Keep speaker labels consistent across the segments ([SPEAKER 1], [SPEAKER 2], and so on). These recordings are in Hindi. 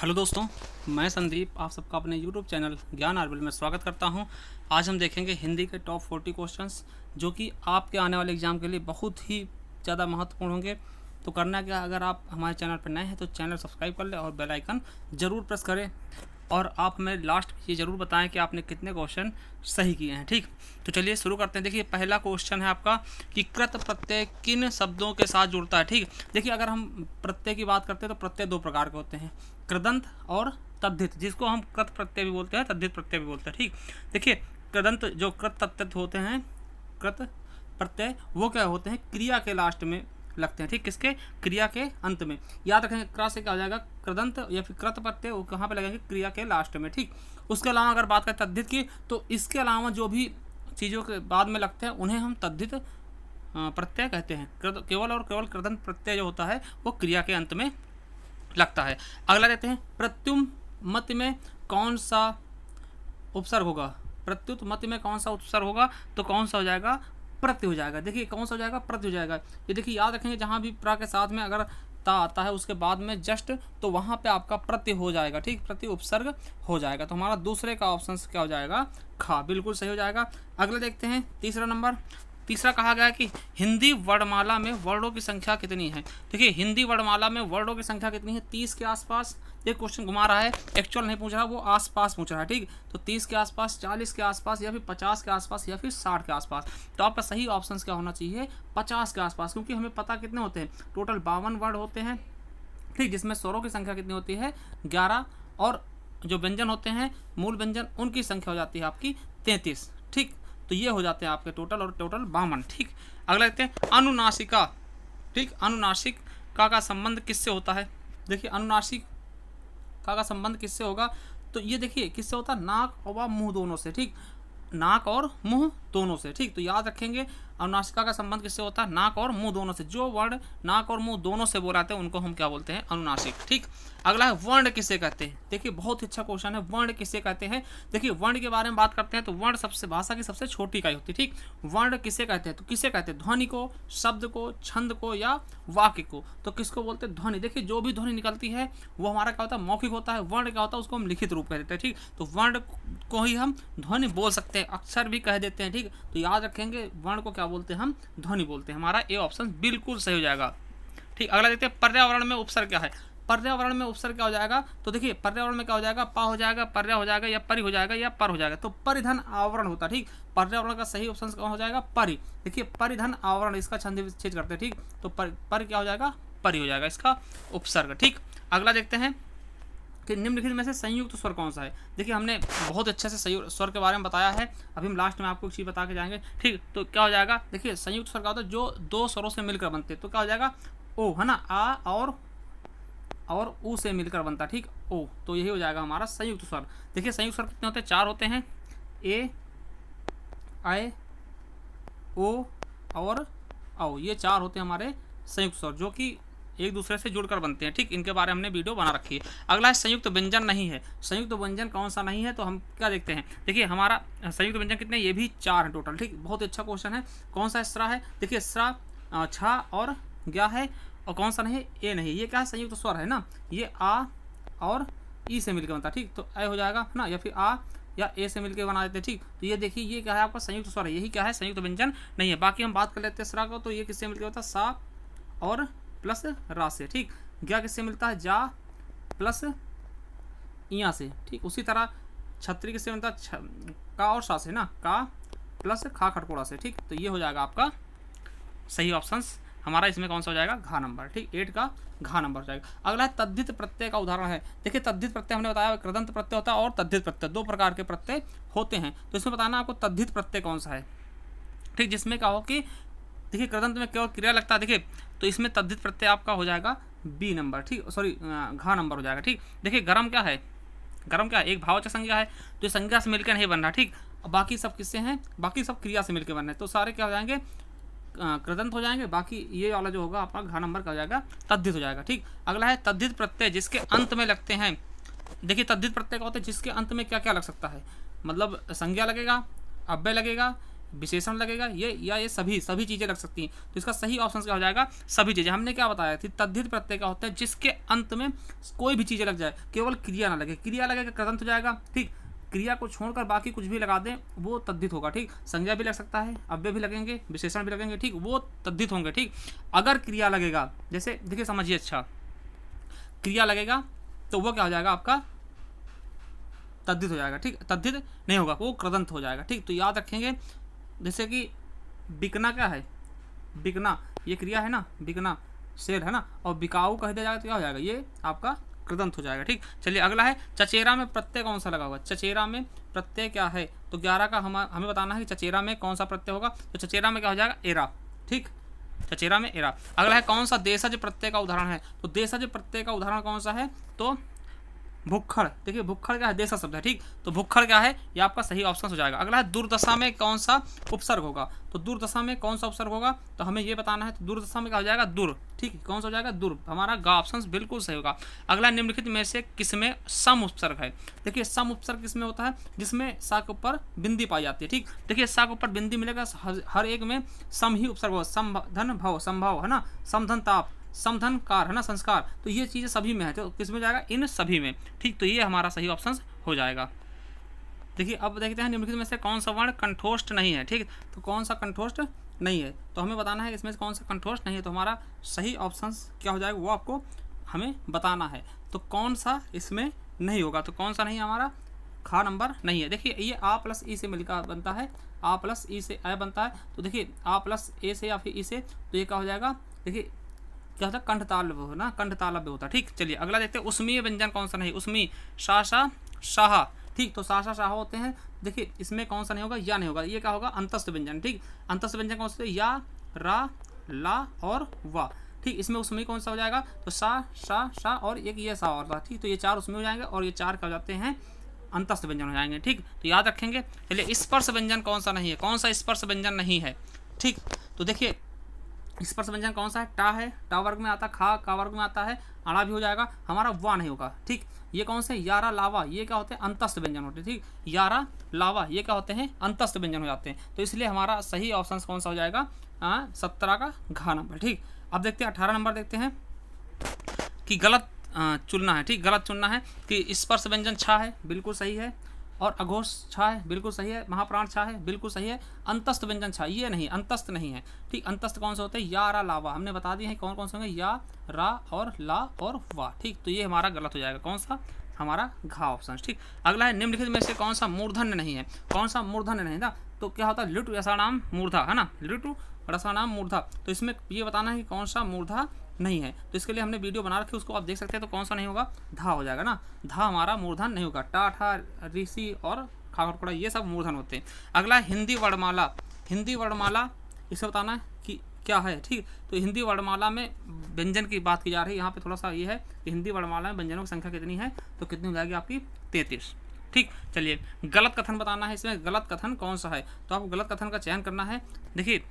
[SPEAKER 1] हेलो दोस्तों मैं संदीप आप सबका अपने यूट्यूब चैनल ज्ञान आरबिल में स्वागत करता हूं आज हम देखेंगे हिंदी के टॉप फोर्टी क्वेश्चंस जो कि आपके आने वाले एग्जाम के लिए बहुत ही ज़्यादा महत्वपूर्ण होंगे तो करना क्या अगर आप हमारे चैनल पर नए हैं तो चैनल सब्सक्राइब कर लें और बेलाइकन ज़रूर प्रेस करें और आप हमें लास्ट ये ज़रूर बताएं कि आपने कितने क्वेश्चन सही किए हैं ठीक तो चलिए शुरू करते हैं देखिए पहला क्वेश्चन है आपका कि कृत प्रत्यय किन शब्दों के साथ जुड़ता है ठीक देखिए अगर हम प्रत्यय की बात करते हैं तो प्रत्यय दो प्रकार के होते हैं कृदंत और तद्धित जिसको हम कृत प्रत्यय भी बोलते हैं तद्धित प्रत्यय भी बोलते हैं ठीक देखिए कृदंत जो कृत तत्त होते हैं कृत प्रत्यय वो क्या होते हैं क्रिया के लास्ट में लगते हैं ठीक किसके क्रिया के अंत में याद रखेंगे क्रा से क्या हो जाएगा कृदंत या फिर कृत प्रत्यय वो कहाँ पर लगेंगे क्रिया के लास्ट में ठीक उसके अलावा अगर बात करें तद्धित की तो इसके अलावा जो भी चीज़ों के बाद में लगते हैं उन्हें हम तद्धित प्रत्यय कहते हैं केवल और केवल कृदंत प्रत्यय जो होता है वो क्रिया के अंत में लगता है अगला कहते हैं प्रत्युम मत में कौन सा उपसर्ग होगा प्रत्युत मत में कौन सा उपसर्ग होगा तो कौन सा हो जाएगा प्रत्य हो जाएगा देखिए कौन सा हो जाएगा प्रत्य हो जाएगा ये देखिए याद रखेंगे जहाँ भी प्रा के साथ में अगर ता आता है उसके बाद में जस्ट तो वहाँ पे आपका प्रत्य हो जाएगा ठीक प्रति उपसर्ग हो जाएगा तो हमारा दूसरे का ऑप्शन क्या हो जाएगा खा बिल्कुल सही हो जाएगा अगला देखते हैं तीसरा नंबर तीसरा कहा गया कि हिंदी वर्णमाला में वर्णों की संख्या कितनी है देखिए हिंदी वर्णमाला में वर्णों की संख्या कितनी है तीस के आसपास ये क्वेश्चन घुमा रहा है एक्चुअल नहीं पूछ रहा वो आसपास पूछ रहा है ठीक तो तीस के आसपास चालीस के आसपास या फिर पचास के आसपास या फिर साठ के आसपास तो आपका सही ऑप्शन क्या होना चाहिए पचास के आसपास क्योंकि हमें पता कितने होते हैं टोटल बावन वर्ड होते हैं ठीक जिसमें स्वरों की संख्या कितनी होती है ग्यारह और जो व्यंजन होते हैं मूल व्यंजन उनकी संख्या हो जाती है आपकी तैंतीस ठीक तो ये हो जाते हैं आपके टोटल और टोटल बावन ठीक अगला देखते हैं अनुनाशिका ठीक अनुनाशिक का का संबंध किससे होता है देखिए अनुनाशिक का का संबंध किससे होगा तो ये देखिए किससे होता है नाक और मुंह दोनों से ठीक नाक और मुंह दोनों से ठीक तो याद रखेंगे अनुनाशिका का संबंध किससे होता है नाक और मुंह दोनों से जो वर्ण नाक और मुंह दोनों से बोलाते हैं उनको हम क्या बोलते हैं अनुनासिक ठीक अगला है वर्ण किसे कहते हैं देखिए बहुत ही अच्छा क्वेश्चन है वर्ण किसे कहते हैं देखिए वर्ण के बारे में बात करते हैं तो वर्ण सबसे भाषा की सबसे छोटी इकाई होती है ठीक वर्ण किसे कहते हैं तो किसे कहते हैं ध्वनि को शब्द को छंद को या वाक्य को तो किसको बोलते हैं ध्वनि देखिए जो भी ध्वनि निकलती है वो हमारा क्या होता है मौखिक होता है वर्ण क्या होता है उसको हम लिखित रूप कह देते हैं ठीक तो वर्ण को ही हम ध्वनि बोल सकते हैं अक्षर भी कह देते हैं ठीक तो याद रखेंगे वर्ण को क्या क्या बोलते हैं हम ध्वनि बोलते हैं हमारा ए ऑप्शन बिल्कुल सही हो जाएगा ठीक अगला देखते हैं पर्यावरण में उपसर क्या है पर्यावरण में उपसर क्या हो जाएगा तो देखिए पर्यावरण में क्या हो जाएगा पा हो जाएगा पर्या हो जाएगा या परि हो जाएगा या पर हो जाएगा तो परिधन आवरण होता है ठीक पर्यावरण का सही ऑप्शन कौन हो जाएगा परि देखिए परिधन आवरण इसका छंद विच्छेद करते हैं ठीक तो पर क्या हो जाएगा परि हो जाएगा इसका उपसर्ग ठीक अगला देखते हैं कि निम्नलिखित में से संयुक्त स्वर कौन सा है देखिए हमने बहुत अच्छे से संयुक्त स्वर के बारे में बताया है अभी हम लास्ट में आपको एक चीज़ बता के जाएंगे ठीक तो क्या हो जाएगा देखिए संयुक्त स्वर का होता है जो दो स्वरों से मिलकर बनते हैं तो क्या हो जाएगा ओ है ना आ और और ऊ से मिलकर बनता ठीक ओ तो यही हो जाएगा हमारा संयुक्त स्वर देखिए संयुक्त स्वर कितने होते हैं चार होते हैं ए आए ओ और आओ ये चार होते हैं हमारे संयुक्त स्वर जो कि एक दूसरे से जुड़कर बनते हैं ठीक इनके बारे में हमने वीडियो बना रखी है अगला है संयुक्त व्यंजन नहीं है संयुक्त व्यंजन कौन सा नहीं है तो हम क्या देखते हैं देखिए हमारा संयुक्त व्यंजन कितने ये भी चार हैं टोटल ठीक बहुत अच्छा क्वेश्चन है कौन सा स्रा है देखिए स्रा छा और ग्या है और कौन सा नहीं ए नहीं ये क्या है संयुक्त स्वर है ना ये आ और ई से मिलकर बनता ठीक तो ए हो जाएगा ना या फिर आ या ए से मिलकर बना देते हैं ठीक तो ये देखिए ये क्या है आपका संयुक्त स्वर है यही क्या है संयुक्त व्यंजन नहीं है बाकी हम बात कर लेते हैं स्रा को तो ये किससे मिलकर होता है सा और प्लस रा से ठीक गया किससे मिलता है जा प्लस इया से ठीक उसी तरह छत्री किससे मिलता है का और सा से ना का प्लस खा खटकोड़ा से ठीक तो ये हो जाएगा आपका सही ऑप्शन हमारा इसमें कौन सा हो जाएगा घा नंबर ठीक एट का घा नंबर हो जाएगा अगला है तद्धित प्रत्यय का उदाहरण है देखिए तद्धित प्रत्यय हमने बताया कृदंत प्रत्यय होता है और तद्धित प्रत्यय दो प्रकार के प्रत्यय होते हैं तो इसमें बताना आपको तद्धित प्रत्यय कौन सा है ठीक जिसमें क्या हो कि देखिए कृदंत में केवल क्रिया लगता है देखिए तो इसमें तद्धित प्रत्यय आपका हो जाएगा बी नंबर ठीक सॉरी घा नंबर हो जाएगा ठीक देखिए गर्म क्या है गर्म क्या है एक भावचक संज्ञा है तो ये संज्ञा से मिलकर नहीं बन रहा ठीक बाकी सब किससे हैं बाकी सब क्रिया से मिलकर बन रहे हैं तो सारे क्या हो जाएंगे कृदंत हो जाएंगे बाकी ये वाला जो होगा आपका घा नंबर का हो जाएगा तद्धित हो जाएगा ठीक अगला है तद्धित प्रत्यय जिसके अंत में लगते हैं देखिए तद्धित प्रत्यय का होता है जिसके अंत में क्या क्या लग सकता है मतलब संज्ञा लगेगा अव्यय लगेगा विशेषण लगेगा ये या ये सभी सभी चीज़ें लग सकती हैं तो इसका सही ऑप्शन क्या हो जाएगा सभी चीज़ें हमने क्या बताया थी तद्धित प्रत्यय का होता है जिसके अंत में कोई भी चीज़ें लग जाए केवल क्रिया ना लगे क्रिया लगेगा कृदंत हो जाएगा ठीक क्रिया को छोड़कर बाकी कुछ भी लगा दें वो तद्धित होगा ठीक संज्ञा भी लग सकता है अव्य भी लगेंगे विशेषण भी लगेंगे ठीक वो तद्धित होंगे ठीक अगर क्रिया लगेगा जैसे देखिए समझिए अच्छा क्रिया लगेगा तो वो क्या हो जाएगा आपका तद्धित हो जाएगा ठीक तद्धित नहीं होगा वो क्रदंत हो जाएगा ठीक तो याद रखेंगे जैसे कि बिकना क्या है बिकना ये क्रिया है ना बिकना शेर है ना और बिकाऊ कह दिया जाएगा तो क्या हो जाएगा ये आपका कृदंत हो जाएगा ठीक चलिए अगला है चचेरा में प्रत्यय कौन सा लगा हुआ चचेरा में प्रत्यय क्या है तो ग्यारह का हम हमें बताना है कि चचेरा में कौन सा प्रत्यय होगा तो चचेरा में क्या हो जाएगा एरा ठीक चचेरा में एरा अगला है कौन सा देशज प्रत्यय का उदाहरण है तो देशज प्रत्यय का उदाहरण कौन सा है तो भुखड़ देखिए भुखड़ क्या है देशा शब्द है ठीक तो भुखड़ क्या है ये आपका सही ऑप्शन हो जाएगा अगला है दुर्दशा में कौन सा उपसर्ग होगा तो दुर्दशा में कौन सा उपसर्ग होगा तो हमें ये बताना है तो दुर्दशा में क्या हो जाएगा दुर ठीक है कौन सा हो जाएगा दुर हमारा गा ऑप्शन बिल्कुल सही होगा अगला निम्नलिखित में से किसमें सम उपसर्ग है देखिए सम उपसर्ग किसमें होता है जिसमें सा के ऊपर बिंदी पाई जाती है ठीक देखिए सा के ऊपर बिंदी मिलेगा हर एक में सम ही उपसर्ग हो सम धन भव संभव है ना समधन ताप समधन कार है ना संस्कार तो ये चीज़ें सभी में है तो किस में जाएगा इन सभी में ठीक तो ये हमारा सही ऑप्शन हो जाएगा देखिए अब देखते हैं निम्नलिखित में से कौन सा वर्ण कंठोष्ठ नहीं है ठीक तो कौन सा कंठोष्ठ नहीं है तो हमें बताना है इसमें से कौन सा कंठोष्ठ नहीं है तो हमारा सही ऑप्शन क्या हो जाएगा वो आपको हमें बताना है तो कौन सा इसमें नहीं होगा तो कौन सा नहीं हमारा खा नंबर नहीं है देखिए ये आ प्लस ई से मिलकर बनता है आ प्लस ई से आ बनता है तो देखिए आ प्लस ए से या फिर ई से तो ये क्या हो जाएगा देखिए क्या होता है कंठ तालव्य हो ना कंठ तालव्य होता है ठीक चलिए अगला देखते हैं उसमी व्यंजन कौन सा नहीं उसमी शाशा शाह ठीक तो शाह शाह होते हैं देखिए इसमें कौन सा नहीं होगा या नहीं होगा ये क्या होगा अंतस्थ व्यंजन ठीक अंतस्थ व्यंजन कौन से या रा ला और वा ठीक इसमें उसमें कौन सा हो जाएगा तो सा शाह शाह और एक ये सा और सा ठीक तो ये चार उसमें हो जाएंगे और ये चार क्या हो जाते हैं अंतस्थ व्यंजन हो जाएंगे ठीक तो याद रखेंगे चलिए स्पर्श व्यंजन कौन सा नहीं है कौन सा स्पर्श व्यंजन नहीं है ठीक तो देखिए स्पर्श व्यंजन कौन सा है टा है टा वर्ग में आता खा का वर्ग में आता है अड़ा भी हो जाएगा हमारा वा नहीं होगा ठीक ये कौन से यारा लावा ये क्या होते हैं अंतस्थ व्यंजन होते हैं ठीक यारा लावा ये क्या होते हैं अंतस्थ व्यंजन हो जाते हैं तो इसलिए हमारा सही ऑप्शन कौन सा हो जाएगा सत्रह का घा नंबर ठीक अब देखते हैं अठारह नंबर देखते हैं कि गलत चुनना है ठीक गलत चुनना है कि स्पर्श व्यंजन छा है बिल्कुल सही है और अघोष छा है बिल्कुल सही है महाप्राण छा है बिल्कुल सही है अंतस्थ व्यंजन छा ये नहीं अंतस्थ नहीं है ठीक अंतस्थ कौन से होते हैं या रा लावा हमने बता दिए है कौन कौन से होंगे या रा और ला और वा ठीक तो ये हमारा गलत हो जाएगा कौन सा हमारा घा ऑप्शन ठीक अगला है निम्नलिखित में से कौन सा मूर्धन्य नहीं है कौन सा मूर्धन्य नहीं ना तो क्या होता है लिटु ऐसा नाम मूर्धा है ना लिटु और नाम मूर्धा तो इसमें ये बताना है कि कौन सा मूर्धा नहीं है तो इसके लिए हमने वीडियो बना रखी उसको आप देख सकते हैं तो कौन सा नहीं होगा धा हो जाएगा ना धा हमारा मूर्धन नहीं होगा टाठा ऋषि और खाखड़कोड़ा ये सब मूर्धन होते हैं अगला हिंदी वर्णमाला हिंदी वर्णमाला इसे बताना है कि क्या है ठीक तो हिंदी वर्णमाला में व्यंजन की बात की जा रही है यहाँ पे थोड़ा सा ये है कि हिंदी वर्णमाला में व्यंजनों की संख्या कितनी है तो कितनी हो जाएगी आपकी तैंतीस ठीक चलिए गलत कथन बताना है इसमें गलत कथन कौन सा है तो आपको गलत कथन का चयन करना है देखिए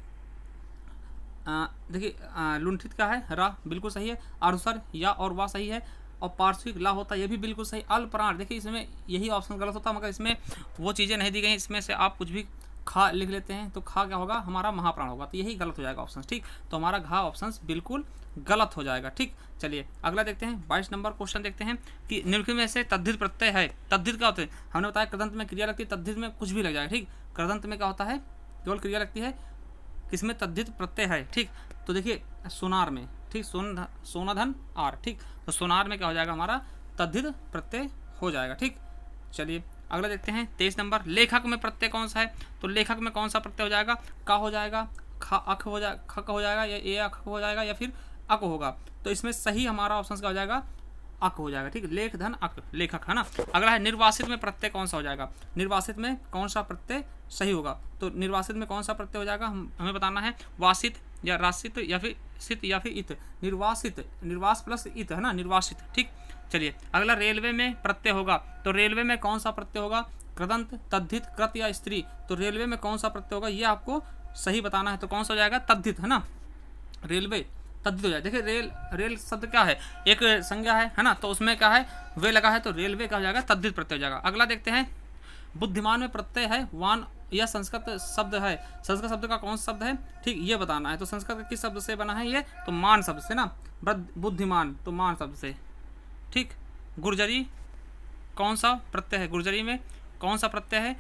[SPEAKER 1] देखिए लुंठित क्या है रा बिल्कुल सही है अरुसर या और वा सही है और पार्श्विक ला होता है ये भी बिल्कुल सही अल प्राण देखिए इसमें यही ऑप्शन गलत होता है मगर इसमें वो चीज़ें नहीं दी गई इसमें से आप कुछ भी खा लिख लेते हैं तो खा क्या होगा हमारा महाप्राण होगा तो यही गलत हो जाएगा ऑप्शन ठीक तो हमारा घा ऑप्शन बिल्कुल गलत हो जाएगा ठीक चलिए अगला देखते हैं बाईस नंबर क्वेश्चन देखते हैं कि निम्नलिखित में से तद्धित प्रत्यय है तद्धित क्या होते हैं हमने बताया कृदंत में क्रिया लगती है तद्धित में कुछ भी लग जाएगा ठीक कृदंत में क्या होता है केवल क्रिया लगती है किसमें तद्धित प्रत्यय है ठीक तो देखिए सोनार में ठीक सोन सोनाधन आर ठीक तो सोनार में क्या हो जाएगा हमारा तद्धित प्रत्यय हो जाएगा ठीक चलिए अगला देखते हैं तेईस नंबर लेखक में प्रत्यय कौन सा है तो लेखक में कौन सा प्रत्यय हो जाएगा का हो जाएगा ख अख हो जाए खक हो जाएगा या ए अख हो जाएगा या फिर अक होगा तो इसमें सही हमारा ऑप्शन क्या हो जाएगा अक हो जाएगा ठीक लेख धन अक लेखक है ना अगला है निर्वासित में प्रत्यय कौन सा हो जाएगा निर्वासित में कौन सा प्रत्यय सही होगा तो निर्वासित में कौन सा प्रत्यय हो जाएगा हम हमें बताना है वासित या राशित या फिर सित या फिर इत निर्वासित निर्वास प्लस इत है ना निर्वासित ठीक चलिए अगला रेलवे में प्रत्यय होगा तो रेलवे में कौन सा प्रत्यय होगा कृदंत तद्धित कृत या स्त्री तो रेलवे में कौन सा प्रत्यय होगा ये आपको सही बताना है तो कौन सा हो जाएगा तद्धित है ना रेलवे तद्वित हो जाए देखिए रेल रेल शब्द क्या है एक संज्ञा है है ना तो उसमें क्या है वे लगा है तो रेलवे का हो जाएगा तद्वित प्रत्यय हो जाएगा अगला देखते हैं बुद्धिमान में प्रत्यय है वान यह संस्कृत शब्द है संस्कृत शब्द का कौन सा शब्द है ठीक ये बताना है तो संस्कृत का किस शब्द से बना है ये तो मान शब्द से ना बुद्धिमान तो मान शब्द से ठीक गुर्जरी कौन सा प्रत्यय है गुर्जरी में कौन सा प्रत्यय है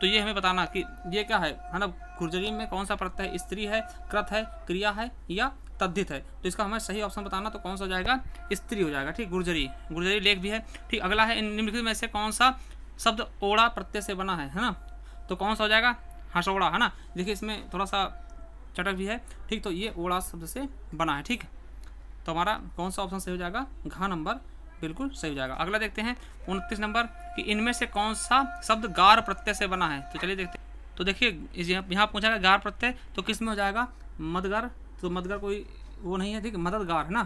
[SPEAKER 1] तो ये हमें बताना कि ये क्या है है ना गुर्जरी में कौन सा प्रत्यय स्त्री है कृत है क्रिया है या तद्धित है तो इसका हमें सही ऑप्शन बताना तो कौन सा हो जाएगा स्त्री हो जाएगा ठीक गुर्जरी गुर्जरी लेख भी है ठीक अगला है निम्नलिखित में से कौन सा शब्द ओड़ा प्रत्यय से बना है है ना तो कौन सा हो जाएगा हसौड़ा है ना देखिए इसमें थोड़ा सा चटक भी है ठीक तो ये ओड़ा शब्द से बना है ठीक तो हमारा कौन सा ऑप्शन सही हो जाएगा घा नंबर बिल्कुल सही हो जाएगा अगला देखते हैं उनतीस नंबर कि इनमें से कौन सा शब्द गार प्रत्यय से बना है तो चलिए देखते हैं तो देखिए यहाँ पूछा गया गार प्रत्यय तो किस में हो जाएगा मदगर तो मदगार कोई वो नहीं है ठीक है मददगार है ना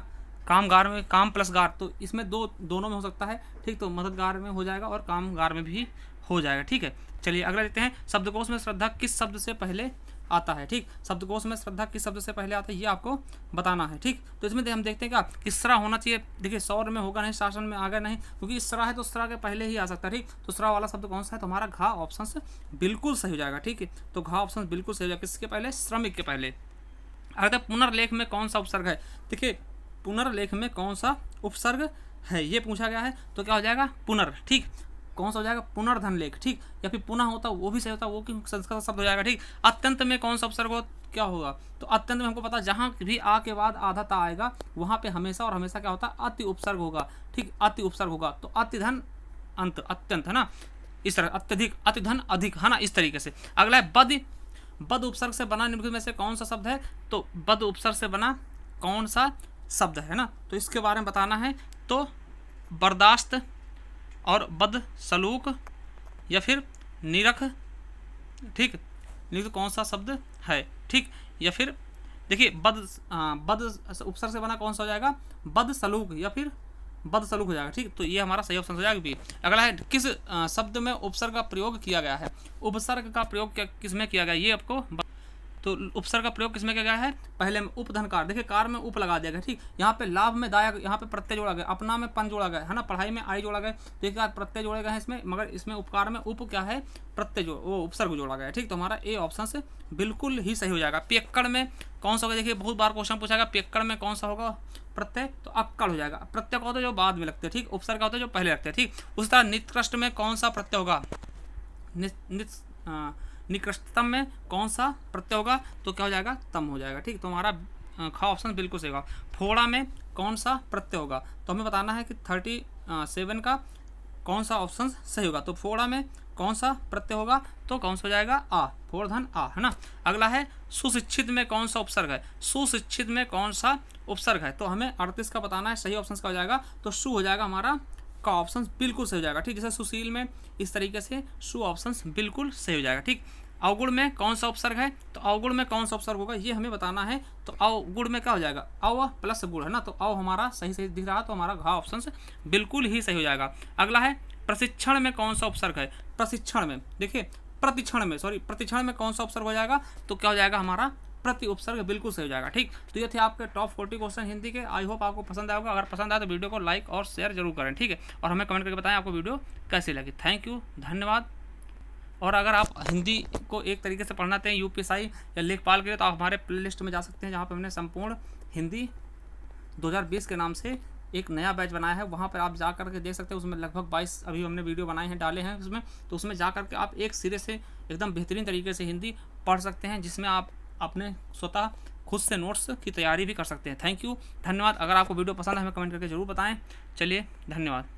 [SPEAKER 1] कामगार में काम प्लस गार तो इसमें दो दोनों में हो सकता है ठीक तो मददगार में हो जाएगा और कामगार में भी हो जाएगा ठीक है चलिए अगला देखते हैं शब्दकोश में श्रद्धा किस शब्द से पहले आता है ठीक शब्दकोश में श्रद्धा किस शब्द से पहले आता है ये आपको बताना है ठीक तो इसमें हम देखते हैं क्या किस तरह होना चाहिए देखिए सौर में होगा नहीं शासन में आगे नहीं क्योंकि इस तरह है तो तरह के पहले ही आ सकता है ठीक तो सरा वाला शब्द कौन सा है तो हमारा घा ऑप्शन बिल्कुल सही हो जाएगा ठीक है तो घा ऑप्शन बिल्कुल सही हो जाएगा किसके पहले श्रमिक के पहले अर्थात पुनर्लेख में कौन सा उपसर्ग है देखिए पुनर्लेख में कौन सा उपसर्ग है ये पूछा गया है तो क्या हो जाएगा पुनर् ठीक कौन सा हो जाएगा पुनर्धन लेख ठीक या फिर पुनः होता वो भी सही होता वो क्योंकि संस्कृत शब्द हो जाएगा ठीक अत्यंत में कौन सा उपसर्ग हो क्या होगा तो अत्यंत में हमको पता जहाँ भी आ के बाद आधा ता आएगा वहाँ पे हमेशा और हमेशा क्या होता अति उपसर्ग होगा ठीक अति उपसर्ग होगा तो अतिधन अंत अत्यंत है ना इस तरह अत्यधिक अतिधन अधिक है ना इस तरीके से अगला है बद बद उपसर्ग से बना निम्नलिखित में से कौन सा शब्द है तो बद उपसर्ग से बना कौन सा शब्द है ना तो इसके बारे में बताना है तो बर्दाश्त और बद सलूक या फिर निरख ठीक निरख कौन सा शब्द है ठीक या फिर देखिए बद आ, बद उपसर्ग से बना कौन सा हो जाएगा बद सलूक या फिर सलूक हो जाएगा ठीक तो ये हमारा सही ऑप्शन हो जाएगा बी अगला है किस शब्द में उपसर्ग का प्रयोग किया गया है उपसर्ग का प्रयोग किस में किया गया ये आपको तो उपसर्ग का प्रयोग किसमें किया गया है पहले में उपधन कार देखिए कार में उप लगा दिया गया ठीक यहाँ पे लाभ में दायक यहाँ पे प्रत्यय जोड़ा गया अपना में पन जोड़ा गया है ना पढ़ाई में आई जोड़ा गया देखिए तो एक प्रत्यय जोड़े गए हैं इसमें मगर इसमें उपकार में उप क्या है प्रत्यय जो वो उपसर्ग जोड़ा गया ठीक तो हमारा ए ऑप्शन से बिल्कुल ही सही हो जाएगा पेक्कड़ में कौन सा होगा देखिए बहुत बार क्वेश्चन पूछा गया पेक्कड़ में कौन सा होगा प्रत्यय तो अक्कड़ हो जाएगा प्रत्यय का होता है जो बाद में लगते हैं ठीक उपसर्ग का होता है जो पहले लगते हैं ठीक उस तरह नित्कृष्ट में कौन सा प्रत्यय होगा हाँ, निकृष्टतम में कौन सा प्रत्यय होगा तो क्या हो जाएगा तम हो जाएगा ठीक तो हमारा खा ऑप्शन बिल्कुल सही होगा फोड़ा में कौन सा प्रत्यय होगा तो हमें बताना है कि थर्टी सेवन का कौन सा ऑप्शन सही होगा तो फोड़ा में कौन सा प्रत्यय होगा तो कौन सा हो जाएगा आ धन आ है ना अगला है सुशिक्षित में कौन सा उपसर्ग है सुशिक्षित में कौन सा उपसर्ग है तो हमें अड़तीस का बताना है सही ऑप्शन का हो जाएगा तो सु हो जाएगा हमारा का ऑप्शन बिल्कुल सही हो जाएगा ठीक जैसे सुशील में इस तरीके से सु ऑप्शन बिल्कुल सही हो जाएगा ठीक अवगुण में कौन सा ऑप्शन है तो अवगुण में कौन सा ऑप्शन होगा ये हमें बताना है तो अवगुण में क्या हो जाएगा अव प्लस गुण है ना तो अव हमारा सही सही दिख रहा है तो हमारा घा ऑप्शन बिल्कुल ही सही हो जाएगा अगला है प्रशिक्षण में कौन सा ऑप्शन है प्रशिक्षण में देखिए प्रतिक्षण में सॉरी प्रतिक्षण में कौन सा ऑप्शन हो जाएगा तो क्या हो जाएगा हमारा प्रति उपसर्ग बिल्कुल सही हो जाएगा ठीक तो ये थे आपके टॉप फोर्टी क्वेश्चन हिंदी के आई होप आपको पसंद आएगा अगर पसंद आए तो वीडियो को लाइक और शेयर जरूर करें ठीक है और हमें कमेंट करके बताएं आपको वीडियो कैसी लगी थैंक यू धन्यवाद और अगर आप हिंदी को एक तरीके से पढ़ना चाहें यू या लेखपाल के लिए तो आप हमारे प्ले में जा सकते हैं जहाँ पर हमने संपूर्ण हिंदी 2020 के नाम से एक नया बैच बनाया है वहाँ पर आप जा करके देख सकते हैं उसमें लगभग 22 अभी हमने वीडियो बनाए हैं डाले हैं उसमें तो उसमें जा करके आप एक सिरे से एकदम बेहतरीन तरीके से हिंदी पढ़ सकते हैं जिसमें आप अपने स्वतः खुद से नोट्स की तैयारी भी कर सकते हैं थैंक यू धन्यवाद अगर आपको वीडियो पसंद है हमें कमेंट करके जरूर बताएं चलिए धन्यवाद